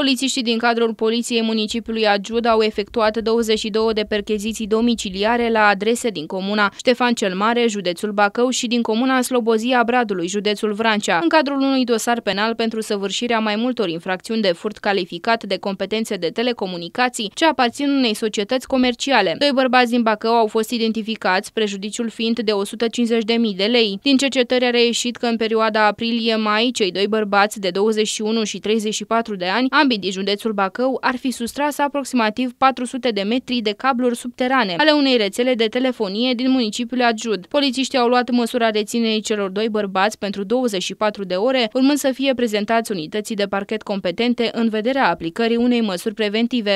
Polițiștii din cadrul Poliției Municipiului Ajud au efectuat 22 de percheziții domiciliare la adrese din comuna Ștefan cel Mare, județul Bacău și din comuna Slobozia Bradului, județul Vrancea, în cadrul unui dosar penal pentru săvârșirea mai multor infracțiuni de furt calificat de competențe de telecomunicații ce aparțin unei societăți comerciale. Doi bărbați din Bacău au fost identificați, prejudiciul fiind de 150.000 de lei. Din cercetări a reieșit că în perioada aprilie-mai, cei doi bărbați de 21 și 34 de ani Ambii din județul Bacău ar fi sustras aproximativ 400 de metri de cabluri subterane ale unei rețele de telefonie din municipiul Ajud. Polițiștii au luat măsura reținerii celor doi bărbați pentru 24 de ore, urmând să fie prezentați unității de parchet competente în vederea aplicării unei măsuri preventive.